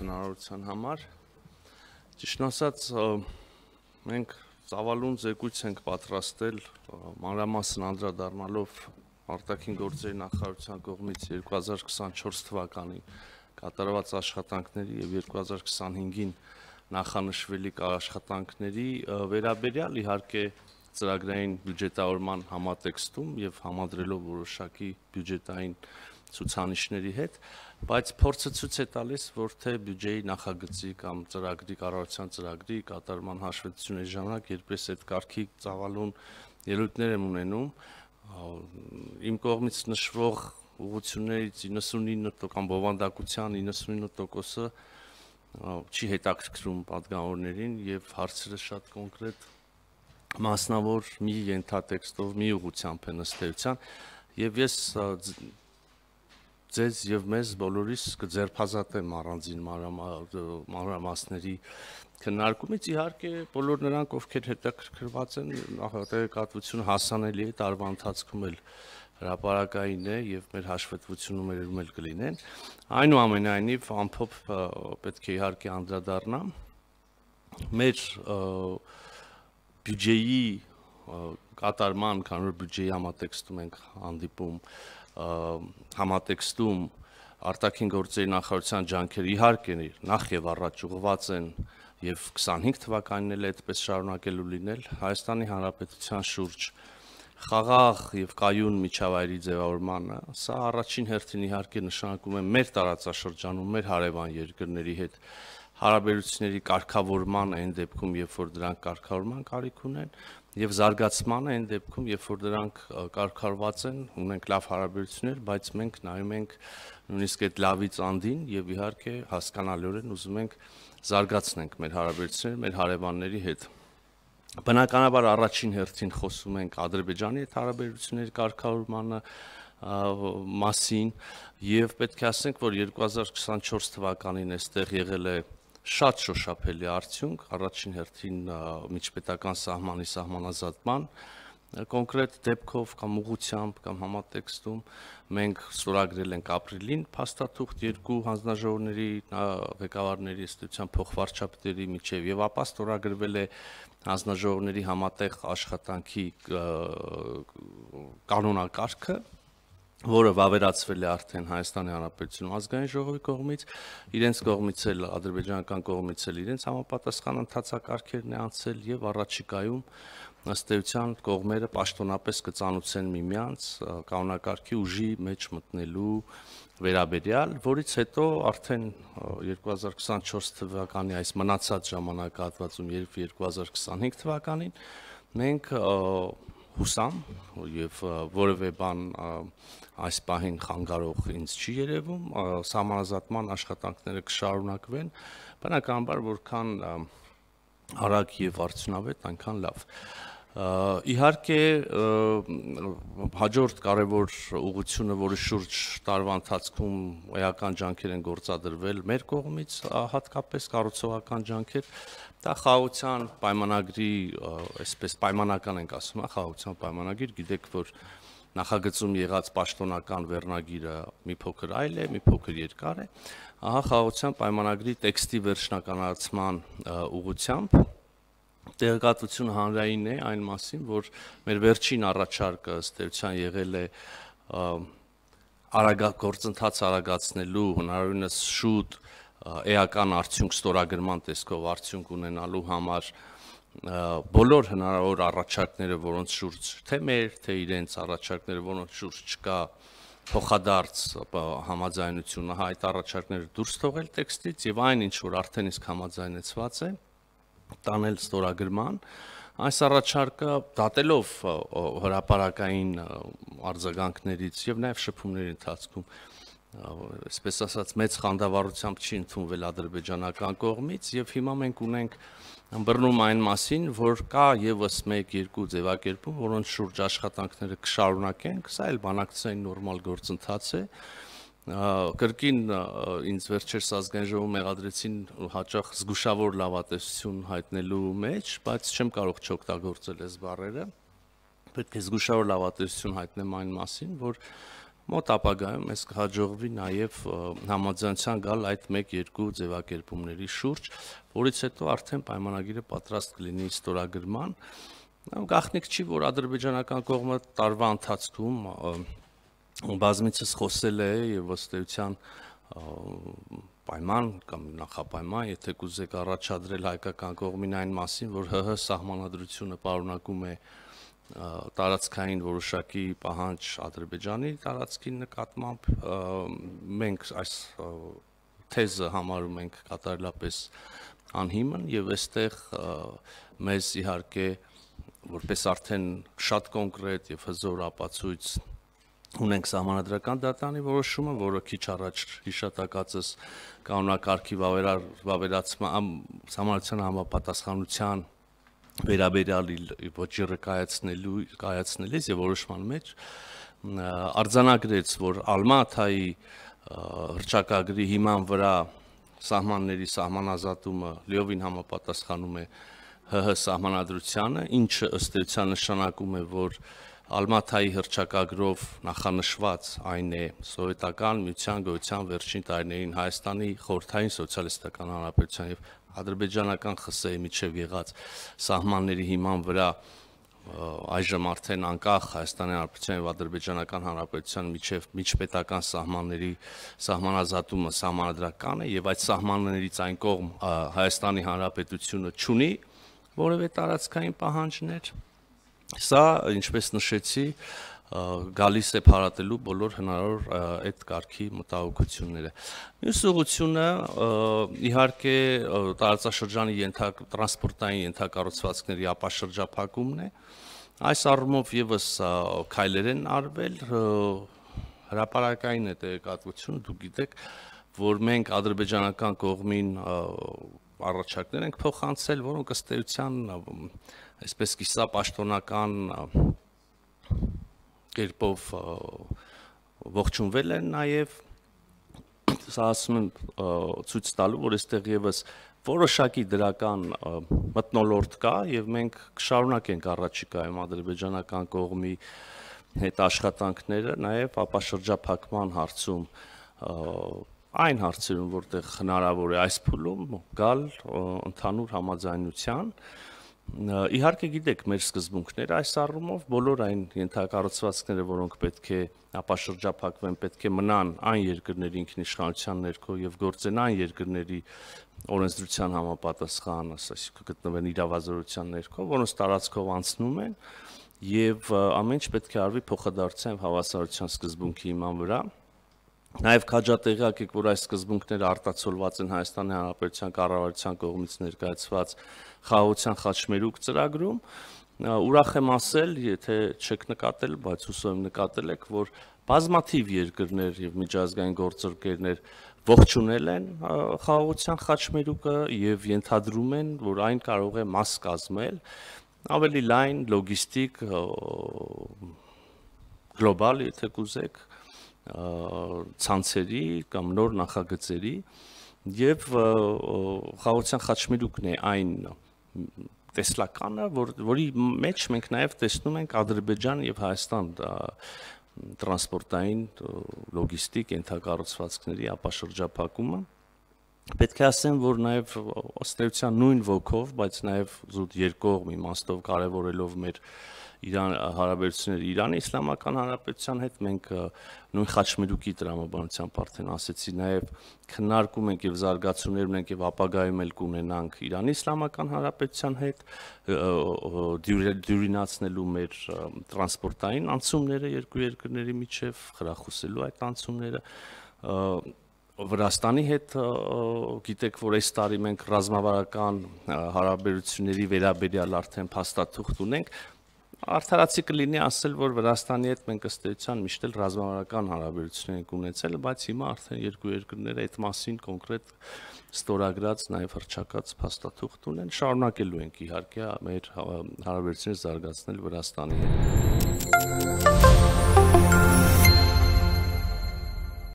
հնարավորության համար։ Ճիշտ ասած մենք ծավալուն զեկույց ենք պատրաստել մանրամասն անդրադառնալով արտաքին գործերի նախարարության կողմից 2024 թվականին կատարված աշխատանքների եւ 2025-ին նախանշվելի աշխատանքների վերաբերյալ իհարկե ծրագրային բյուջետավորման համատեքստում եւ համադրելով որոշակի բյուջետային ցուցանիշների հետ, բայց փորձը ցույց է տալիս, որ թե բյուջեի նախագծի կամ ծրագրի կառավարության ծրագրի կատարման հաշվետվությունների ժամանակ երբես այդ կարգի ծավալուն ելույթներ եմ ունենում, իմ կողմից նշվող ուղություններից 99% կամ բովանդակության 99%-ը չի հետաքրքրում падգամավորներին եւ հարցերը շատ կոնկրետ մասնավոր մի ենթատեքստով, մի ուղությամբ են ըստեյության եւ ես ձեզ եւ մեզ բոլորիս կձերբազատեմ առանձին մանրամասների քննարկումից իհարկե բոլոր նրանք ովքեր հետաքրքրված են նախատեղեկատվություն հասանելի է տարվա ընթացքում էլ հրապարակային է եւ մեր հաշվետվությունում երում էլ կլինեն այնուամենայնիվ ամփոփ պետք է իհարկե անդրադառնամ մեր բյուջեի կատարման, կանոր բյուջեի համատեքստում ենք հանդիպում համատեքստում արտաքին գործերի նախարարության ջանքերը իհարկե նախ եւ առաջ ուղղված են եւ 25 թվականին էլ այդպես շարունակելու լինել Հայաստանի Հանրապետության շուրջ խաղաղ եւ կայուն միջավայրի ձևավորմանը, սա առաջին հերթին իհարկե նշանակում է մեր տարածաշրջանում, մեր հարևան երկրների հետ հարաբերությունների կարգավորման այն դեպքում, երբ որ դրանք կարգավորման կարիք ունեն, եւ զարգացմանը այն դեպքում, երբ որ դրանք կարգավորված են, ունենք լավ հարաբերություններ, բայց մենք նայում ենք նույնիսկ այդ լավից անդին եւ իհարկե հասկանալիորեն ուզում ենք զարգացնենք մեր հարաբերությունները մեր հարևանների հետ։ Բնականաբար առաջին հերթին խոսում ենք Ադրբեջանի հետ հարաբերությունների կարգավորմանը մասին եւ պետք է ասենք, որ 2024 թվականին այստեղ եղել է շատ շոշափելի արդյունք առաջին հերթին միջպետական սահմանի սահմանազատման սահման կոնկրետ դեպքով կամ ուղությամբ կամ համատեքստում մենք ստորագրել ենք ապրիլին փաստաթուղթ երկու հանձնաժողովների ղեկավարների ստության փոխվարչապետերի միջև եւ ապա ստորագրվել է հանձնաժողովների համատեղ աշխատանքի կանոնակարգը որը վավերացվել է արդեն Հայաստանի Հանրապետությունում ազգային ժողովի կողմից, իրենց կողմից էլ ադրբեջանական կողմից էլ իրենց համապատասխան ընթացակարգերն է անցել եւ առաջիկայում ըստ էության կողմերը պաշտոնապես կծանուցեն միմյանց կանոնակարգի ուժի մեջ մտնելու վերաբերյալ, որից հետո արդեն 2024 թվականի այս մնացած ժամանակահատվածում երբ 2025 թվականին մենք հուսամ եւ որևէ բան այս պահին խանգարող ինձ չի երևում համազատման աշխատանքները կշարունակվեն բնականաբար որքան արագ եւ արդյունավետ այնքան լավ Իհարկե հաջորդ կարևոր ուղությունը, որը շուրջ տարվա ընթացքում էական ջանքեր են գործադրվել մեր կողմից, հատկապես կառուցողական ջանքեր, դա խաղաղության պայմանագրի, այսպես պայմանական ենք ասում, խաղաղության պայմանագիր, գիտեք, որ նախագծում եղած պաշտոնական վերնագիրը մի փոքր այլ է, մի փոքր երկար է։ Ահա խաղաղության պայմանագրի տեքստի վերջնականացման ուղությամբ տեղեկատվություն հանրային է այն մասին, որ մեր վերջին առաջարկը ըստ էության եղել է արագա գործընթաց արագացնելու հնարավորինս շուտ էական արդյունք ստորագրման տեսքով արդյունք ունենալու համար բոլոր հնարավոր առաջարկները, որոնց շուրջ թե մեր, թե իրենց առաջարկները, որոնց շուրջ չկա փոխադարձ համաձայնությունը, այդ առաջարկները դուրս թողել տեքստից եւ այն ինչ որ արդեն իսկ համաձայնեցված է, տանել ստորագրման, այս առաջարկը դատելով հրաապարական արձագանքներից եւ նաեւ շփումների ընթացքում այսպես ասած մեծ խանդավառությամբ չի ընդունվել ադրբեջանական կողմից եւ հիմա մենք ունենք բռնում այն մասին, որ կա եւս 1-2 ձևակերպում, որոնց շուրջ աշխատանքները կշարունակենք, սա էլ բանակցային նորմալ գործընթաց է, գործ կրկին ինձ վերջերս ազգային ժողովում մեղադրեցին հաճախ զգուշավոր լավատեսություն հայտնելու մեջ, բայց չեմ կարող չօգտագործել այս բառերը։ Պետք է զգուշավոր լավատեսություն հայտնեմ այն մասին, որ մոտ ապագայում ես կհաջողվի նաև համաձայնության գալ այդ 1-2 ձևակերպումների շուրջ, որից հետո արդեն պայմանագիրը պատրաստ կլինի ստորագրման։ Գախնիկ չի, որ ադրբեջանական կողմը տարվա ընթացքում բազմիցս խոսել է եւ ըստեյության պայման կամ նախապայման, եթե կուզեք առաջադրել հայկական կողմին այն մասին, որ ՀՀ սահմանադրությունը պարունակում է տարածքային որոշակի պահանջ Ադրբեջանի տարածքի նկատմամբ մենք այս թեզը համարում ենք կատարելապես անհիմն եւ այստեղ մեզ իհարկե որպես արդեն շատ կոնկրետ եւ հզոր ապացույց ունենք համանդրական դատարանի որոշումը, որը քիչ առաջ հիշատակածս կանոնակարգի վավերար վավերացման համալրության համապատասխանության վերաբերյալ ոչիրը կայացնելու կայացնելիս եւ որոշման մեջ արձանագրեց, որ Ալմատայի հրճակագրի հիման վրա սահմանների սահմանազատումը լիովին համապատասխանում է ՀՀ սահմանադրությանը, ինչը ըստ էության նշանակում է, որ և, Ալմաթայի հրճակագրով նախանշված այն է սովետական միության գոյության վերջին տարիներին Հայաստանի խորթային սոցիալիստական հանրապետության եւ ադրբեջանական ԽՍՀ-ի միջև եղած սահմանների հիման վրա այժմ արդեն անկախ Հայաստանի Հանրապետության եւ Ադրբեջանական Հանրապետության միջև միջպետական սահմանների սահմանազատումը սահմանադրական է եւ այդ սահմաններից այն կողմ Հայաստանի Հանրապետությունը ունի որևէ տարածքային պահանջներ Սա, ինչպես նշեցի, գալիս է փարատելու բոլոր հնարավոր այդ կարգի մտահոգությունները։ Մյուս ուղությունը իհարկե տարածաշրջանի ենթակ տրանսպորտային ենթակառուցվածքների ապաշրջափակումն է։ Այս առումով եւս քայլեր են արվել հրաապարակային է տեղեկատվությունը, դուք գիտեք, որ մենք ադրբեջանական կողմին առաջարկներ ենք փոխանցել, որոնք ըստ էության այսպես կիսապ աշտոնական կերպով ողջունվել են նաև սա ասում եմ ցույց տալու, որ այստեղ եւս որոշակի դրական մտնոլորտ կա եւ մենք կշարունակենք առաջիկայում ադրբեջանական կողմի հետ աշխատանքները նաեւ ապաշրջափակման հարցում և, այն հարցերում, որտեղ հնարավոր է այս փուլում գալ ընդհանուր համաձայնության, Իհարկե գիտեք, մեր սկզբունքները այս առումով բոլոր այն ենթակառուցվածքները, որոնք պետք է ապաշրջափակվեն, պետք է մնան այն երկրների ինքնիշխանության ներքո եւ գործեն այն երկրների օրենսդրության համապատասխան, ասես, գտնվեն իրավազորության ներքո, որոնց տարածքով անցնում են եւ ամեն ինչ պետք է արվի փոխադարձ եւ հավասարության սկզբունքի իման վրա։ իմ Նաև քաջատեղյակ եք, որ այս սկզբունքները արտացոլված են Հայաստանի Հանրապետության կառավարության կողմից ներկայացված խաղաղության խաչմերուկ ծրագրում։ Ուրախ եմ ասել, եթե չեք նկատել, բայց հուսով եմ նկատել եք, որ բազմաթիվ երկրներ եւ միջազգային գործընկերներ ողջունել են խաղաղության խաչմերուկը եւ ենթադրում են, որ այն կարող է մաս կազմել ավելի լայն լոգիստիկ գլոբալ, եթե կուզեք, ցանցերի կամ նոր նախագծերի եւ խաղացան խաչմերուկն է այն տեսլականը, որ որի մեջ մենք նաեւ տեսնում ենք Ադրբեջան եւ Հայաստան տրանսպորտային լոգիստիկ ենթակառուցվածքների ապաշրջափակումը Պետք է ասեմ, որ նաև ըստ էության նույն ոգով, բայց նաև զուտ երկողմ իմաստով կարևորելով մեր և, Իրան հարաբերություններ Իրանի իսլամական հանրապետության հետ մենք նույն Խաչմերուկի դրամաբանությամբ արդեն ասեցի, նաև քննարկում ենք եւ զարգացումներ ունենք եւ ապագայում էլ կունենանք Իրանի իսլամական հանրապետության հետ դյուրինացնելու մեր տրանսպորտային անցումները երկու երկրների միջև, խրախուսելու այդ անցումները Վրաստանի հետ գիտեք, որ այս տարի մենք ռազմավարական հարաբերությունների վերաբերյալ արդեն փաստաթուղթ ունենք, Արդարացի կլինի ասել, որ Վրաստանի հետ մենք ըստ էության միշտ էլ ռազմավարական հարաբերություններ ենք ունեցել, բայց հիմա արդեն երկու երկրները այդ մասին կոնկրետ ստորագրած նաև հրճակած փաստաթուղթ ունեն, շարունակելու ենք իհարկե մեր հարաբերությունները զարգացնել Վրաստանի հետ։